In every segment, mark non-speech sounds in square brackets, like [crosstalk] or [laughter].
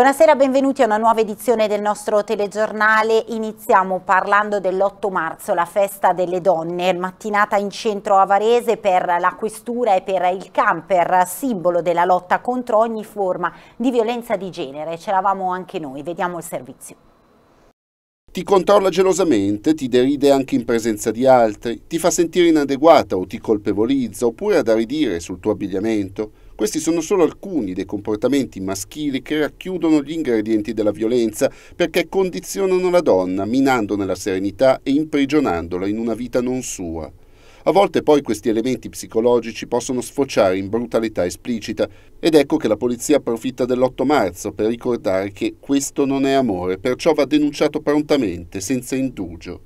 Buonasera, benvenuti a una nuova edizione del nostro telegiornale. Iniziamo parlando dell'8 marzo, la festa delle donne, mattinata in centro a Varese per la questura e per il camper, simbolo della lotta contro ogni forma di violenza di genere. Ce l'avamo anche noi, vediamo il servizio. Ti controlla gelosamente, ti deride anche in presenza di altri, ti fa sentire inadeguata o ti colpevolizza oppure ad aridire sul tuo abbigliamento questi sono solo alcuni dei comportamenti maschili che racchiudono gli ingredienti della violenza perché condizionano la donna, minandone la serenità e imprigionandola in una vita non sua. A volte poi questi elementi psicologici possono sfociare in brutalità esplicita ed ecco che la polizia approfitta dell'8 marzo per ricordare che questo non è amore, perciò va denunciato prontamente, senza indugio.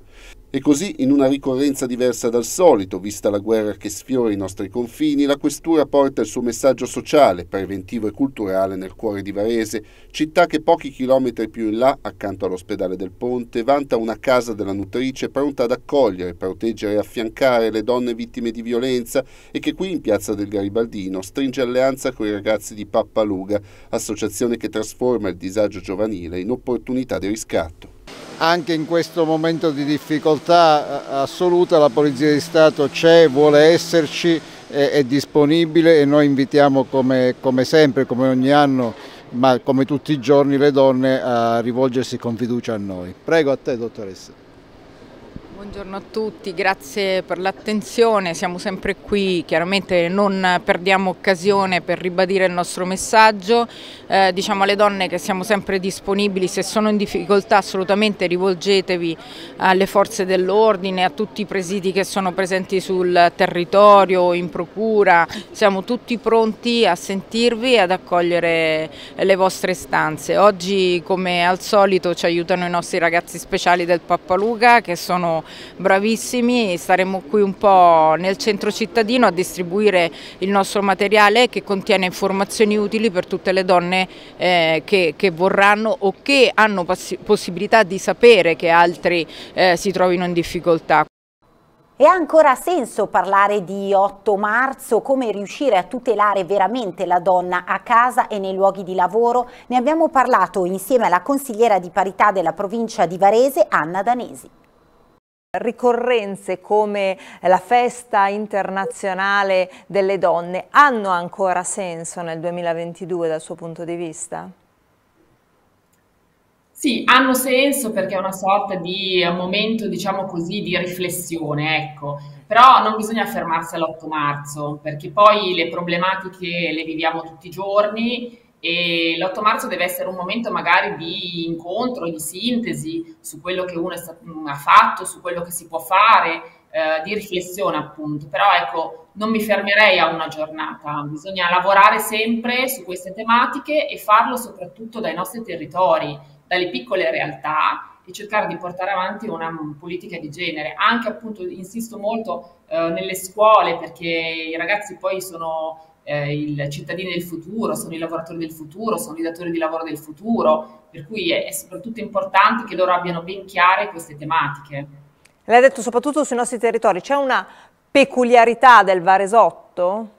E così, in una ricorrenza diversa dal solito, vista la guerra che sfiora i nostri confini, la Questura porta il suo messaggio sociale, preventivo e culturale nel cuore di Varese, città che pochi chilometri più in là, accanto all'ospedale del Ponte, vanta una casa della nutrice pronta ad accogliere, proteggere e affiancare le donne vittime di violenza e che qui in piazza del Garibaldino stringe alleanza con i ragazzi di Pappaluga, associazione che trasforma il disagio giovanile in opportunità di riscatto. Anche in questo momento di difficoltà eh, assoluta la Polizia di Stato c'è, vuole esserci, è, è, disponibile e noi invitiamo come, come sempre, come ogni anno, ma come tutti i giorni le donne a rivolgersi con fiducia a noi. Prego a te dottoressa. Buongiorno a tutti, grazie per l'attenzione, siamo sempre qui, chiaramente non perdiamo occasione per ribadire il nostro messaggio, eh, diciamo alle donne che siamo sempre disponibili, se sono in difficoltà assolutamente rivolgetevi alle forze dell'ordine, a tutti i presidi che sono presenti sul territorio, in procura, siamo tutti pronti a sentirvi e ad accogliere le vostre stanze. Oggi come al solito ci aiutano i nostri ragazzi speciali del Pappaluga che sono bravissimi, staremo qui un po' nel centro cittadino a distribuire il nostro materiale che contiene informazioni utili per tutte le donne eh, che, che, vorranno o che hanno possibilità di sapere che altri eh, si trovino in difficoltà. E ha ancora senso parlare di 8 marzo, come riuscire a tutelare veramente la donna a casa e nei luoghi di lavoro? Ne abbiamo parlato insieme alla consigliera di parità della provincia di Varese, Anna Danesi. Ricorrenze come la festa internazionale delle donne hanno ancora senso nel 2022 dal suo punto di vista? Sì, hanno senso perché è una sorta di momento, diciamo così, di riflessione, ecco. Però non bisogna fermarsi all'8 marzo, perché poi le problematiche le viviamo tutti i giorni, e l'8 marzo deve essere un momento magari di incontro, di sintesi su quello che uno ha fatto, su quello che si può fare, eh, di riflessione appunto, però ecco non mi fermerei a una giornata, bisogna lavorare sempre su queste tematiche e farlo soprattutto dai nostri territori, dalle piccole realtà e cercare di portare avanti una politica di genere, anche appunto insisto molto eh, nelle scuole perché i ragazzi poi sono eh, i cittadini del futuro, sono i lavoratori del futuro, sono i datori di lavoro del futuro, per cui è, è soprattutto importante che loro abbiano ben chiare queste tematiche. Lei ha detto soprattutto sui nostri territori, c'è una peculiarità del Varesotto?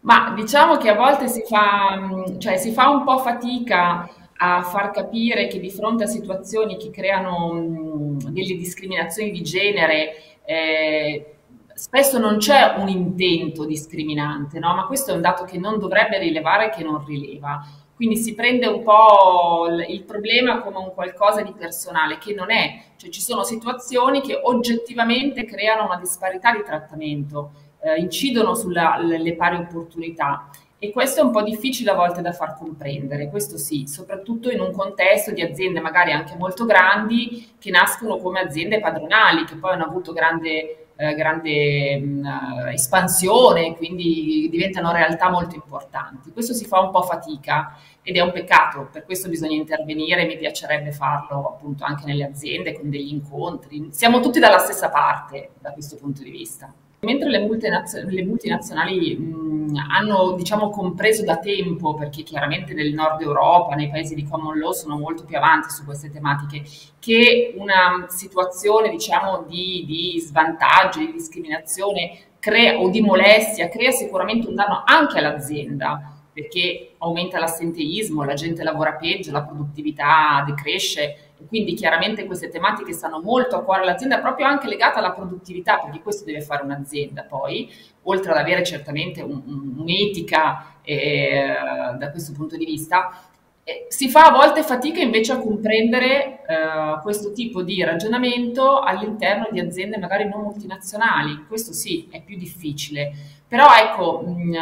Ma diciamo che a volte si fa, cioè, si fa un po' fatica a far capire che di fronte a situazioni che creano mh, delle discriminazioni di genere, eh, spesso non c'è un intento discriminante, no? ma questo è un dato che non dovrebbe rilevare e che non rileva. Quindi si prende un po' il problema come un qualcosa di personale, che non è, cioè ci sono situazioni che oggettivamente creano una disparità di trattamento, eh, incidono sulle pari opportunità e questo è un po' difficile a volte da far comprendere, questo sì, soprattutto in un contesto di aziende magari anche molto grandi che nascono come aziende padronali, che poi hanno avuto grande eh, grande mh, eh, espansione, quindi diventano realtà molto importanti. Questo si fa un po' fatica ed è un peccato, per questo bisogna intervenire, mi piacerebbe farlo appunto anche nelle aziende con degli incontri. Siamo tutti dalla stessa parte da questo punto di vista. Mentre le, multinaz- le multinazionali mh, hanno diciamo, compreso da tempo, perché chiaramente nel nord Europa, nei paesi di common law sono molto più avanti su queste tematiche, che una situazione diciamo, di, di svantaggio, di discriminazione crea, o di molestia crea sicuramente un danno anche all'azienda perché aumenta l'assenteismo, la gente lavora peggio, la produttività decresce, quindi chiaramente queste tematiche stanno molto a cuore all'azienda, proprio anche legata alla produttività, perché questo deve fare un'azienda poi, oltre ad avere certamente un, un'etica eh, da questo punto di vista, eh, si fa a volte fatica invece a comprendere eh, questo tipo di ragionamento all'interno di aziende magari non multinazionali, questo sì è più difficile, però ecco mh, mm, eh,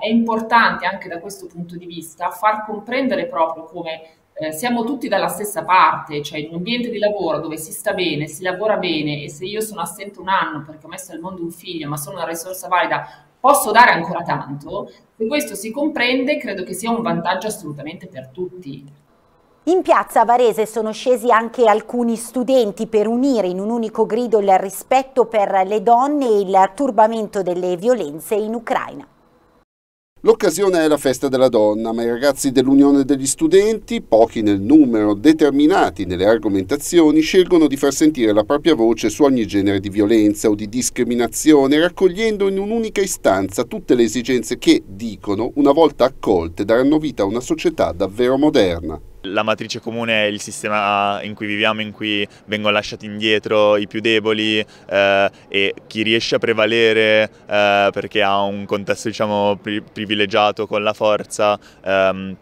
è importante anche da questo punto di vista far comprendere proprio come eh, siamo tutti dalla stessa parte, cioè in un ambiente di lavoro dove si sta bene, si lavora bene e se io sono assente un anno perché ho messo al mondo un figlio ma sono una risorsa valida, posso dare ancora tanto, se questo si comprende credo che sia un vantaggio assolutamente per tutti. In piazza Varese sono scesi anche alcuni studenti per unire in un unico grido il rispetto per le donne e il turbamento delle violenze in Ucraina. L'occasione è la festa della donna, ma i ragazzi dell'Unione degli Studenti, pochi nel numero, determinati nelle argomentazioni, scelgono di far sentire la propria voce su ogni genere di violenza o di discriminazione, raccogliendo in un'unica istanza tutte le esigenze che, dicono, una volta accolte daranno vita a una società davvero moderna. La matrice comune è il sistema in cui viviamo, in cui vengono lasciati indietro i più deboli eh, e chi riesce a prevalere eh, perché ha un contesto diciamo, pri privilegiato con la forza. Ehm,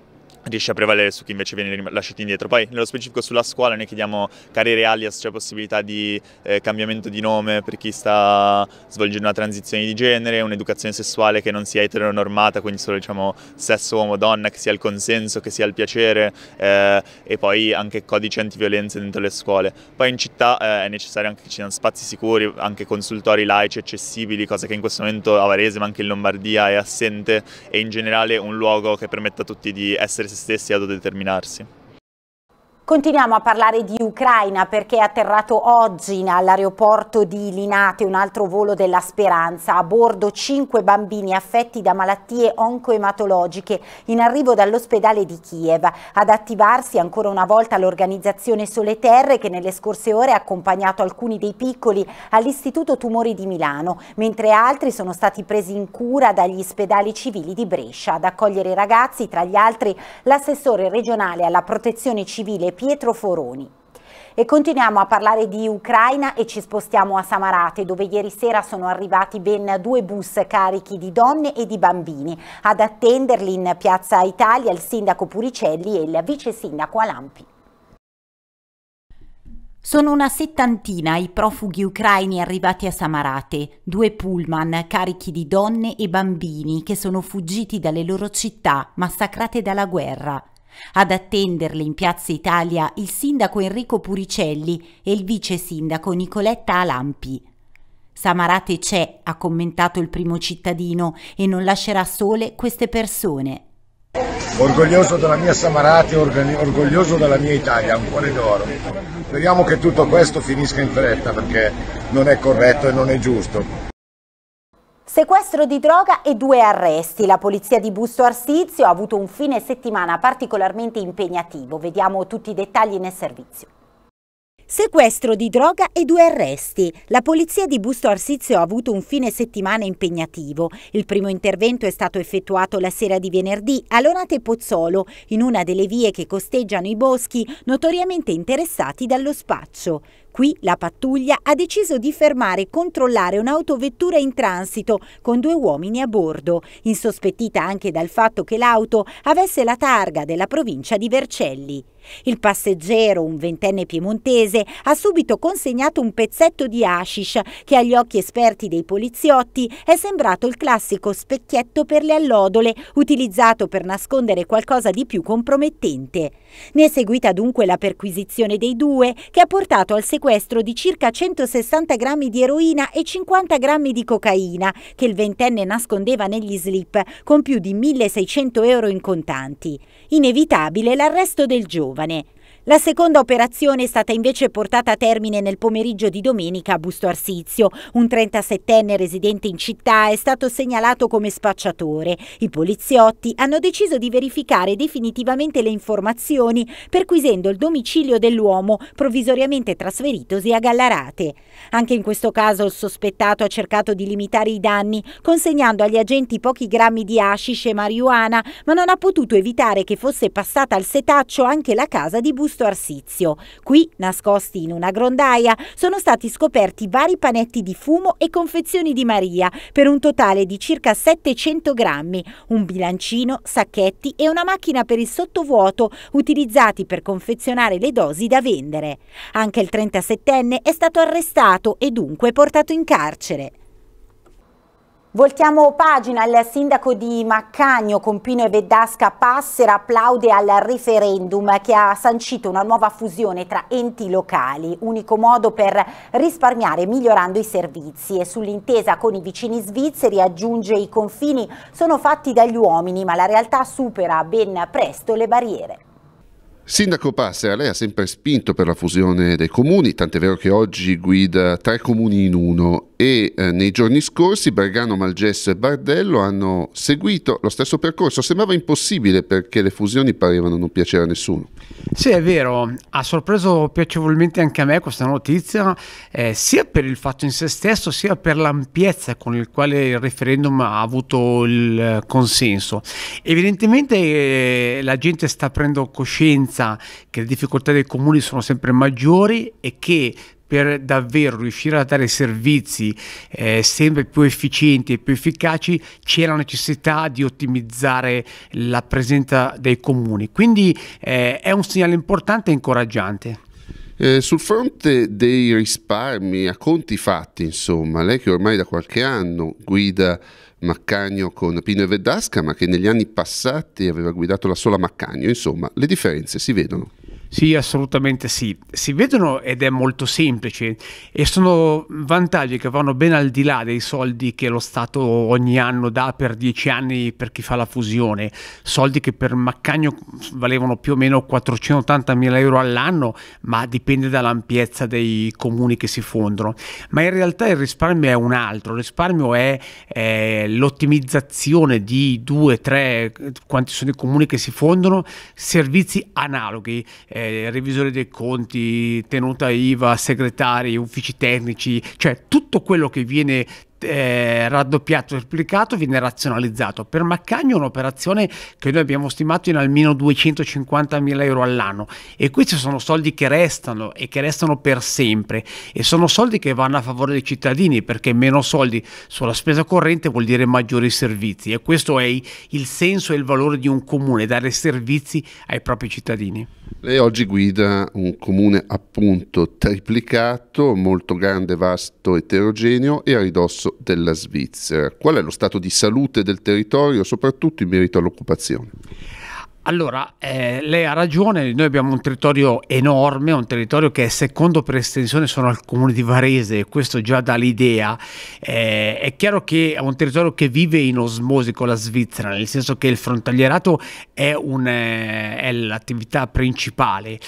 riesce a prevalere su chi invece viene lasciato indietro. Poi nello specifico sulla scuola noi chiediamo carriere alias, cioè possibilità di eh, cambiamento di nome per chi sta svolgendo una transizione di genere, un'educazione sessuale che non sia eteronormata, quindi solo diciamo sesso uomo-donna, che sia il consenso, che sia il piacere eh, e poi anche codici antiviolenze dentro le scuole. Poi in città eh, è necessario anche che ci siano spazi sicuri, anche consultori laici accessibili, cosa che in questo momento a Varese ma anche in Lombardia è assente e in generale un luogo che permetta a tutti di essere se stessi ad autodeterminarsi. Continuiamo a parlare di Ucraina perché è atterrato oggi all'aeroporto di Linate un altro volo della Speranza. A bordo cinque bambini affetti da malattie oncoematologiche in arrivo dall'ospedale di Kiev. Ad attivarsi ancora una volta l'organizzazione Sole Terre che nelle scorse ore ha accompagnato alcuni dei piccoli all'Istituto Tumori di Milano, mentre altri sono stati presi in cura dagli ospedali civili di Brescia. Ad accogliere i ragazzi, tra gli altri, l'assessore regionale alla protezione civile Pietro Foroni. E continuiamo a parlare di Ucraina e ci spostiamo a Samarate, dove ieri sera sono arrivati ben due bus carichi di donne e di bambini. Ad attenderli in Piazza Italia il sindaco Puricelli e il vice sindaco Alampi. Sono una settantina i profughi ucraini arrivati a Samarate, due pullman carichi di donne e bambini che sono fuggiti dalle loro città massacrate dalla guerra. Ad attenderle in Piazza Italia il sindaco Enrico Puricelli e il vice sindaco Nicoletta Alampi. Samarate c'è, ha commentato il primo cittadino, e non lascerà sole queste persone. Orgoglioso della mia Samarate, orgoglioso della mia Italia, un cuore d'oro. Speriamo che tutto questo finisca in fretta perché non è corretto e non è giusto. Sequestro di droga e due arresti. La polizia di Busto Arsizio ha avuto un fine settimana particolarmente impegnativo. Vediamo tutti i dettagli nel servizio. Sequestro di droga e due arresti. La polizia di Busto Arsizio ha avuto un fine settimana impegnativo. Il primo intervento è stato effettuato la sera di venerdì a Lonate Pozzolo, in una delle vie che costeggiano i boschi notoriamente interessati dallo spaccio. Qui la pattuglia ha deciso di fermare e controllare un'autovettura in transito con due uomini a bordo, insospettita anche dal fatto che l'auto avesse la targa della provincia di Vercelli. Il passeggero, un ventenne piemontese, ha subito consegnato un pezzetto di hashish che agli occhi esperti dei poliziotti è sembrato il classico specchietto per le allodole utilizzato per nascondere qualcosa di più compromettente. Ne è seguita dunque la perquisizione dei due che ha portato al sequestro sequestro di circa 160 grammi di eroina e 50 grammi di cocaina che il ventenne nascondeva negli slip con più di 1600 euro in contanti. Inevitabile l'arresto del giovane. La seconda operazione è stata invece portata a termine nel pomeriggio di domenica a Busto Arsizio. Un 37enne residente in città è stato segnalato come spacciatore. I poliziotti hanno deciso di verificare definitivamente le informazioni perquisendo il domicilio dell'uomo provvisoriamente trasferitosi a Gallarate. Anche in questo caso il sospettato ha cercato di limitare i danni consegnando agli agenti pochi grammi di hashish e marijuana ma non ha potuto evitare che fosse passata al setaccio anche la casa di Busto Augusto Arsizio. Qui, nascosti in una grondaia, sono stati scoperti vari panetti di fumo e confezioni di Maria per un totale di circa 700 grammi, un bilancino, sacchetti e una macchina per il sottovuoto utilizzati per confezionare le dosi da vendere. Anche il 37enne è stato arrestato e dunque portato in carcere. Voltiamo pagina, il sindaco di Maccagno, Compino e Vedasca Passera applaude al referendum che ha sancito una nuova fusione tra enti locali, unico modo per risparmiare migliorando i servizi e sull'intesa con i vicini svizzeri aggiunge i confini sono fatti dagli uomini ma la realtà supera ben presto le barriere. Sindaco Passera, lei ha sempre spinto per la fusione dei comuni, tant'è vero che oggi guida tre comuni in uno e eh, nei giorni scorsi Bergano, Malgesso e Bardello hanno seguito lo stesso percorso. Sembrava impossibile perché le fusioni parevano non piacere a nessuno. Sì, è vero, ha sorpreso piacevolmente anche a me questa notizia, eh, sia per il fatto in sé stesso, sia per l'ampiezza con il quale il referendum ha avuto il eh, consenso. Evidentemente eh, la gente sta prendendo coscienza che le difficoltà dei comuni sono sempre maggiori e che per davvero riuscire a dare servizi eh, sempre più efficienti e più efficaci c'è la necessità di ottimizzare la presenza dei comuni. Quindi eh, è un segnale importante e incoraggiante. Eh, sul fronte dei risparmi, a conti fatti, insomma, lei che ormai da qualche anno guida Maccagno con Pino e Vedasca, ma che negli anni passati aveva guidato la sola Maccagno, insomma, le differenze si vedono. Sì, assolutamente sì. Si vedono ed è molto semplice e sono vantaggi che vanno ben al di là dei soldi che lo Stato ogni anno dà per dieci anni per chi fa la fusione, soldi che per Maccagno valevano più o meno 480 mila euro all'anno, ma dipende dall'ampiezza dei comuni che si fondono. Ma in realtà il risparmio è un altro, il risparmio è, è l'ottimizzazione di due, tre, quanti sono i comuni che si fondono, servizi analoghi. Eh, eh, revisore dei conti, tenuta IVA, segretari, uffici tecnici, cioè tutto quello che viene eh, raddoppiato, triplicato, viene razionalizzato. Per Maccagno è un'operazione che noi abbiamo stimato in almeno 250 mila euro all'anno e questi sono soldi che restano e che restano per sempre e sono soldi che vanno a favore dei cittadini perché meno soldi sulla spesa corrente vuol dire maggiori servizi e questo è il senso e il valore di un comune, dare servizi ai propri cittadini. Lei oggi guida un comune appunto triplicato, molto grande, vasto, eterogeneo e a ridosso basso della Svizzera. Qual è lo stato di salute del territorio, soprattutto in merito all'occupazione? Allora, eh, lei ha ragione, noi abbiamo un territorio enorme, un territorio che è secondo per estensione sono al comune di Varese, questo già dà l'idea. Eh, è chiaro che è un territorio che vive in osmosi con la Svizzera, nel senso che il frontalierato è, un, eh, è l'attività principale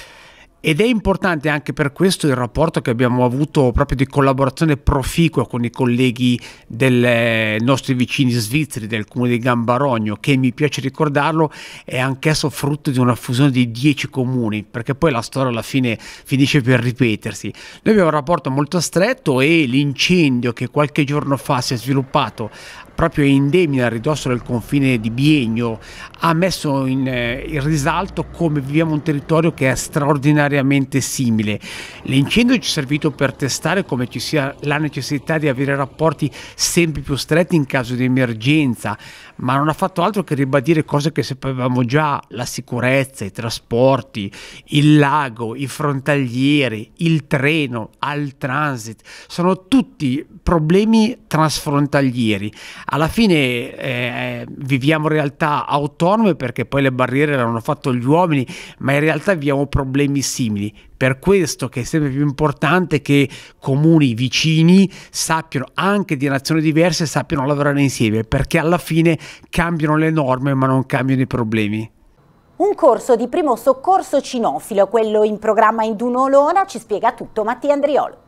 ed è importante anche per questo il rapporto che abbiamo avuto proprio di collaborazione proficua con i colleghi dei eh, nostri vicini svizzeri del comune di Gambarogno che mi piace ricordarlo è anch'esso frutto di una fusione di dieci comuni perché poi la storia alla fine finisce per ripetersi. Noi abbiamo un rapporto molto stretto e l'incendio che qualche giorno fa si è sviluppato proprio in indemne a ridosso del confine di Biegno ha messo in, eh, in risalto come viviamo un territorio che è straordinariamente necessariamente simile. L'incendio ci è servito per testare come ci sia la necessità di avere rapporti sempre più stretti in caso di emergenza, ma non ha fatto altro che ribadire cose che sapevamo già, la sicurezza, i trasporti, il lago, i frontalieri, il treno, al transit, sono tutti problemi trasfrontalieri. Alla fine eh, viviamo realtà autonome perché poi le barriere le hanno fatto gli uomini, ma in realtà viviamo problemi simili. Per questo che è sempre più importante che comuni vicini sappiano anche di nazioni diverse, sappiano lavorare insieme, perché alla fine cambiano le norme ma non cambiano i problemi. Un corso di primo soccorso cinofilo, quello in programma in Dunolona, ci spiega tutto Mattia Andriolo.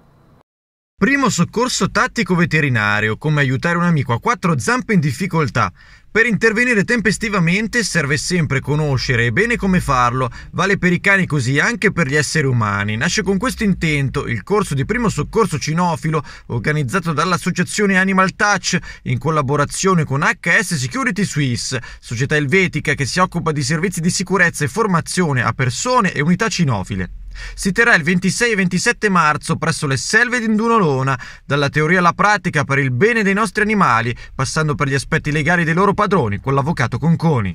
Primo soccorso tattico veterinario, come aiutare un amico a quattro zampe in difficoltà. Per intervenire tempestivamente serve sempre conoscere bene come farlo, vale per i cani così anche per gli esseri umani. Nasce con questo intento il corso di primo soccorso cinofilo organizzato dall'associazione Animal Touch in collaborazione con HS Security Suisse, società elvetica che si occupa di servizi di sicurezza e formazione a persone e unità cinofile. Si terrà il 26 e 27 marzo presso le selve di Indunolona, dalla teoria alla pratica per il bene dei nostri animali, passando per gli aspetti legali dei loro padroni con l'avvocato Conconi.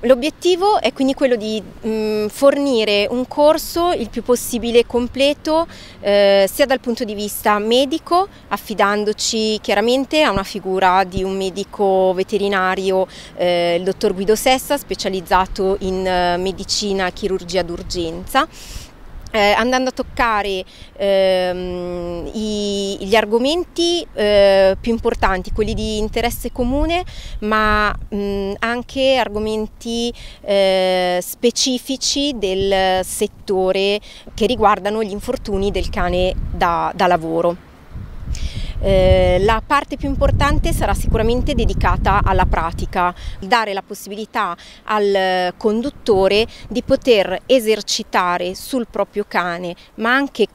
L'obiettivo è quindi quello di mh, mm, fornire un corso il più possibile completo eh, sia dal punto di vista medico, affidandoci chiaramente a una figura di un medico veterinario, eh, il dottor Guido Sessa, specializzato in eh, medicina e chirurgia d'urgenza eh, andando a toccare ehm, i, gli argomenti eh, più importanti, quelli di interesse comune, ma mh, anche argomenti eh, specifici del settore che riguardano gli infortuni del cane da, da lavoro. Eh, la parte più importante sarà sicuramente dedicata alla pratica, dare la possibilità al conduttore di poter esercitare sul proprio cane, ma anche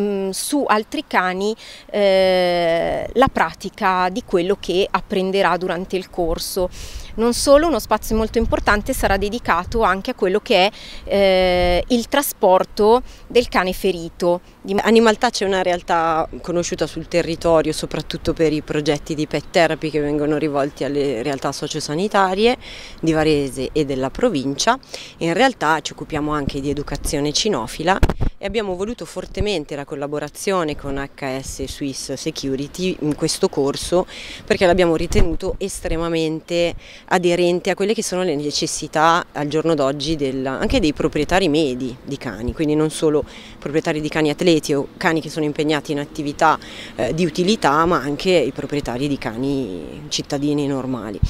mm, su altri cani eh, la pratica di quello che apprenderà durante il corso. Non solo, uno spazio molto importante sarà dedicato anche a quello che è eh, il trasporto del cane ferito. Animaltà c'è una realtà conosciuta sul territorio soprattutto per i progetti di pet therapy che vengono rivolti alle realtà sociosanitarie di Varese e della provincia. In realtà ci occupiamo anche di educazione cinofila e abbiamo voluto fortemente la collaborazione con HS Swiss Security in questo corso perché l'abbiamo ritenuto estremamente aderente a quelle che sono le necessità al giorno d'oggi anche dei proprietari medi di cani, quindi non solo proprietari di cani atleti o cani che sono impegnati in attività eh, di utilità ma anche i proprietari di cani cittadini normali.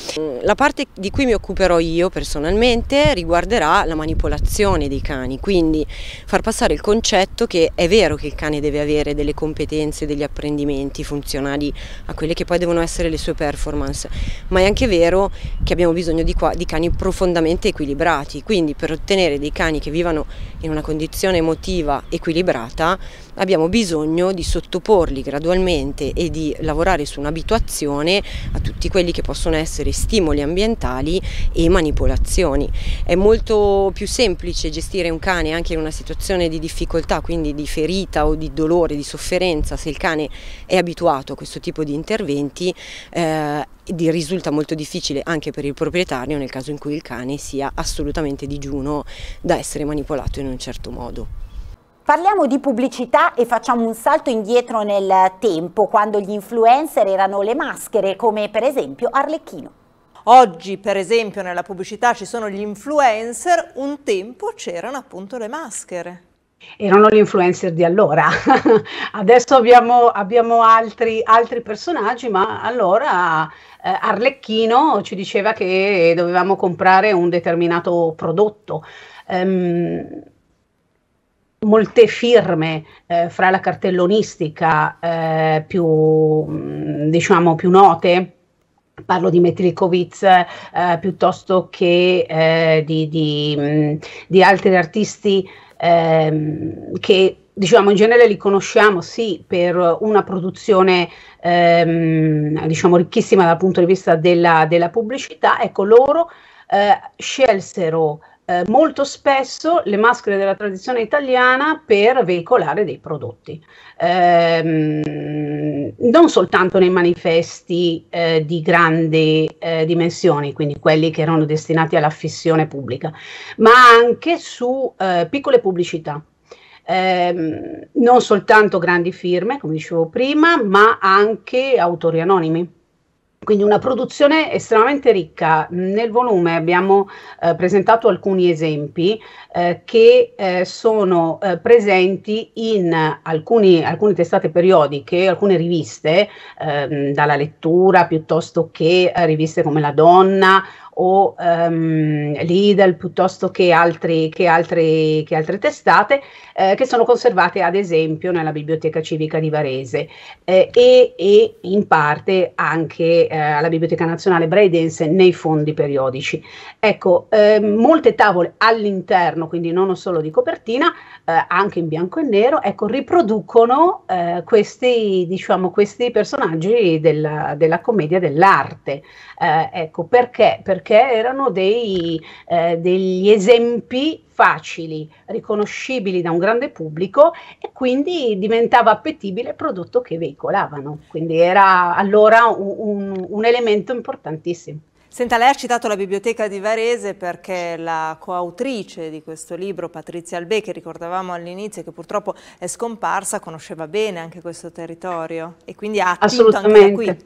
La parte di cui mi occuperò io personalmente riguarderà la manipolazione dei cani, quindi far passare il concetto concetto che è vero che il cane deve avere delle competenze, degli apprendimenti funzionali a quelle che poi devono essere le sue performance, ma è anche vero che abbiamo bisogno di, qua, di cani profondamente equilibrati, quindi per ottenere dei cani che vivano in una condizione emotiva equilibrata abbiamo bisogno di sottoporli gradualmente e di lavorare su un'abituazione a tutti quelli che possono essere stimoli ambientali e manipolazioni. È molto più semplice gestire un cane anche in una situazione di difficoltà, quindi di ferita o di dolore, di sofferenza, se il cane è abituato a questo tipo di interventi, eh, risulta molto difficile anche per il proprietario nel caso in cui il cane sia assolutamente digiuno da essere manipolato in un certo modo. Parliamo di pubblicità e facciamo un salto indietro nel tempo, quando gli influencer erano le maschere, come per esempio Arlecchino. Oggi, per esempio, nella pubblicità ci sono gli influencer, un tempo c'erano appunto le maschere erano gli influencer di allora. [laughs] Adesso abbiamo, abbiamo altri, altri, personaggi, ma allora eh, Arlecchino ci diceva che dovevamo comprare un determinato prodotto. Um, molte firme eh, fra la cartellonistica eh, più, mm, diciamo, più note, parlo di Metlikovic eh, piuttosto che eh, di, di, mm, di, altri artisti eh, che diciamo in genere li conosciamo sì per una produzione ehm, diciamo ricchissima dal punto di vista della, della pubblicità, ecco loro eh, scelsero eh, molto spesso le maschere della tradizione italiana per veicolare dei prodotti, ehm, non soltanto nei manifesti eh, di grandi eh, dimensioni, quindi quelli che erano destinati alla fissione pubblica, ma anche su eh, piccole pubblicità. Ehm, non soltanto grandi firme, come dicevo prima, ma anche autori anonimi. Quindi una produzione estremamente ricca. Nel volume abbiamo eh, presentato alcuni esempi eh, che eh, sono eh, presenti in alcuni, alcune testate periodiche, alcune riviste, ehm, dalla lettura piuttosto che eh, riviste come La Donna o um, Lidl piuttosto che, altri, che, altri, che altre testate eh, che sono conservate ad esempio nella Biblioteca Civica di Varese eh, e, e, in parte anche eh, alla Biblioteca Nazionale Braidense nei fondi periodici. Ecco, ehm, molte tavole all'interno, quindi non solo di copertina, eh, anche in bianco e nero, ecco, riproducono eh, questi, diciamo, questi personaggi della, della commedia dell'arte. Eh, ecco, perché? Perché perché erano dei, eh, degli esempi facili, riconoscibili da un grande pubblico e quindi diventava appetibile il prodotto che veicolavano. Quindi era allora un, un, elemento importantissimo. Senta, lei ha citato la biblioteca di Varese perché la coautrice di questo libro, Patrizia Albe, che ricordavamo all'inizio, e che purtroppo è scomparsa, conosceva bene anche questo territorio e quindi ha attinto anche da qui.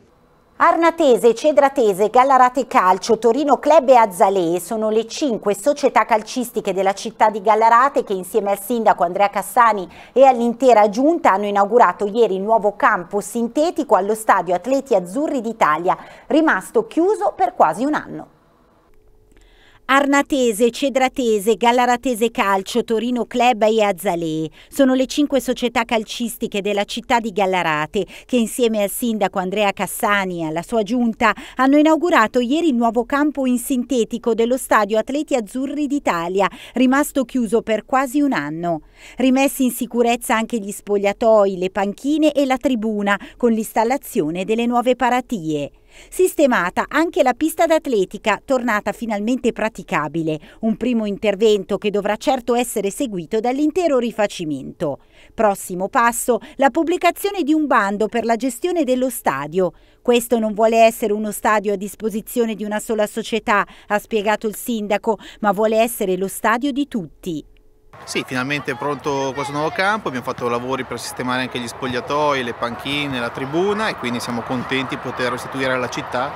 Arnatese, Cedratese, Gallarate Calcio, Torino Club e Azzalee sono le cinque società calcistiche della città di Gallarate che insieme al sindaco Andrea Cassani e all'intera giunta hanno inaugurato ieri il nuovo campo sintetico allo stadio Atleti Azzurri d'Italia, rimasto chiuso per quasi un anno. Arnatese, Cedratese, Gallaratese Calcio, Torino Club e Azzalee sono le cinque società calcistiche della città di Gallarate che insieme al sindaco Andrea Cassani e alla sua giunta hanno inaugurato ieri il nuovo campo in sintetico dello stadio Atleti Azzurri d'Italia, rimasto chiuso per quasi un anno. Rimessi in sicurezza anche gli spogliatoi, le panchine e la tribuna con l'installazione delle nuove paratie. Sistemata anche la pista d'atletica, tornata finalmente praticabile, un primo intervento che dovrà certo essere seguito dall'intero rifacimento. Prossimo passo, la pubblicazione di un bando per la gestione dello stadio. Questo non vuole essere uno stadio a disposizione di una sola società, ha spiegato il sindaco, ma vuole essere lo stadio di tutti. Sì, finalmente è pronto questo nuovo campo, abbiamo fatto lavori per sistemare anche gli spogliatoi, le panchine, la tribuna e quindi siamo contenti di poter restituire alla città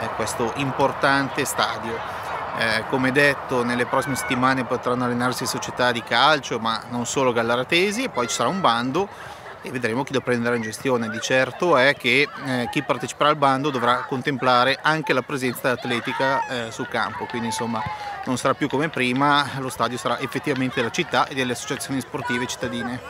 eh, questo importante stadio. Eh, come detto nelle prossime settimane potranno allenarsi società di calcio ma non solo gallaratesi e poi ci sarà un bando e vedremo chi lo prenderà in gestione. Di certo è che eh, chi parteciperà al bando dovrà contemplare anche la presenza atletica eh, sul campo, quindi insomma non sarà più come prima, lo stadio sarà effettivamente della città e delle associazioni sportive cittadine.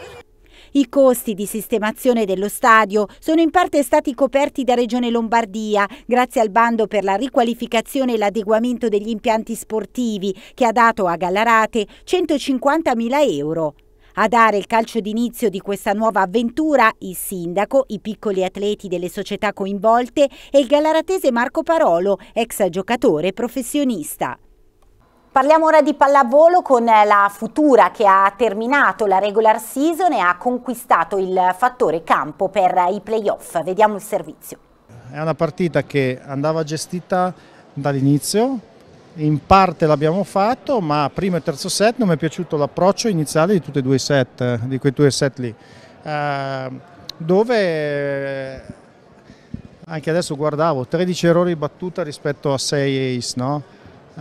I costi di sistemazione dello stadio sono in parte stati coperti da Regione Lombardia grazie al bando per la riqualificazione e l'adeguamento degli impianti sportivi che ha dato a Gallarate 150.000 euro. A dare il calcio d'inizio di questa nuova avventura il sindaco, i piccoli atleti delle società coinvolte e il galaratese Marco Parolo, ex giocatore professionista. Parliamo ora di pallavolo con eh, la futura che ha terminato la regular season e ha conquistato il fattore campo per eh, i playoff. Vediamo il servizio. È una partita che andava gestita dall'inizio in parte l'abbiamo fatto, ma primo e terzo set non mi è piaciuto l'approccio iniziale di tutti e due i set, di quei due set lì, eh, dove eh, anche adesso guardavo 13 errori battuta rispetto a 6 ace, no? eh,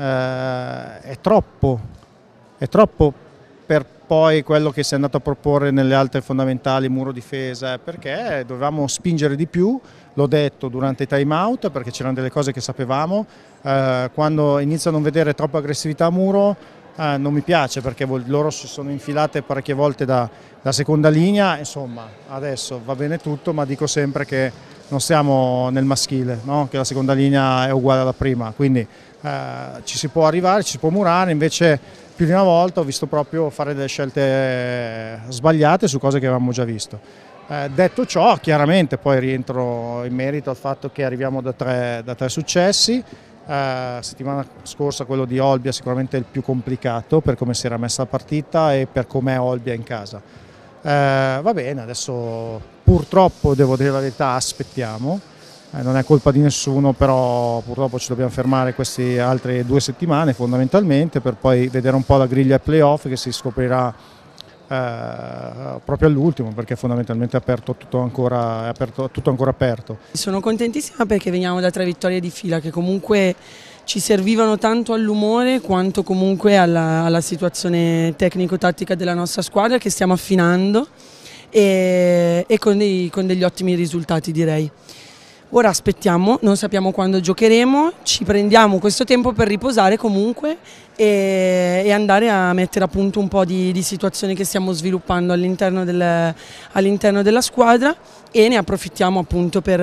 è troppo, è troppo per poi quello che si è andato a proporre nelle altre fondamentali muro difesa perché dovevamo spingere di più, l'ho detto durante i time out perché c'erano delle cose che sapevamo, eh, quando inizio a non vedere troppa aggressività a muro eh, non mi piace perché loro si sono infilate parecchie volte da, da seconda linea, insomma adesso va bene tutto ma dico sempre che non siamo nel maschile, no? che la seconda linea è uguale alla prima, quindi eh, ci si può arrivare, ci si può murare, invece più di una volta ho visto proprio fare delle scelte sbagliate su cose che avevamo già visto. Eh, detto ciò, chiaramente poi rientro in merito al fatto che arriviamo da tre, da tre successi, eh, settimana scorsa quello di Olbia sicuramente il più complicato per come si era messa la partita e per com'è Olbia in casa. Eh, va bene, adesso purtroppo devo dire la verità, aspettiamo eh, non è colpa di nessuno, però purtroppo ci dobbiamo fermare queste altre due settimane fondamentalmente per poi vedere un po' la griglia playoff che si scoprirà eh, proprio all'ultimo perché fondamentalmente è aperto tutto ancora, è aperto, tutto ancora aperto. Sono contentissima perché veniamo da tre vittorie di fila che comunque ci servivano tanto all'umore quanto comunque alla, alla situazione tecnico-tattica della nostra squadra che stiamo affinando e, e con, dei, con degli ottimi risultati direi. Ora aspettiamo, non sappiamo quando giocheremo, ci prendiamo questo tempo per riposare comunque e, e andare a mettere a punto un po' di, di situazioni che stiamo sviluppando all'interno del, all della squadra e ne approfittiamo appunto per,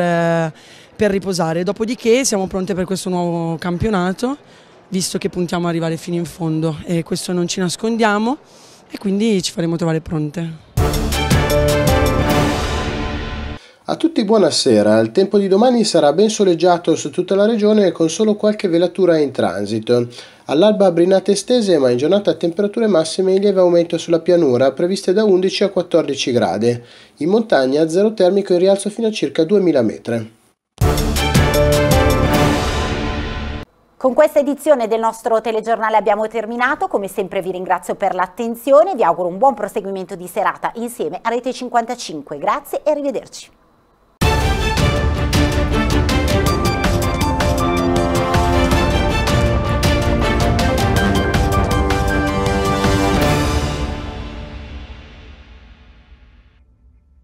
per riposare. Dopodiché siamo pronte per questo nuovo campionato, visto che puntiamo ad arrivare fino in fondo e questo non ci nascondiamo e quindi ci faremo trovare pronte. A tutti buonasera, il tempo di domani sarà ben soleggiato su tutta la regione con solo qualche velatura in transito. All'alba brinate estese ma in giornata a temperature massime in lieve aumento sulla pianura previste da 11 a 14 gradi. In montagna zero termico in rialzo fino a circa 2000 metri. Con questa edizione del nostro telegiornale abbiamo terminato, come sempre vi ringrazio per l'attenzione, vi auguro un buon proseguimento di serata insieme a Rete 55, grazie e arrivederci.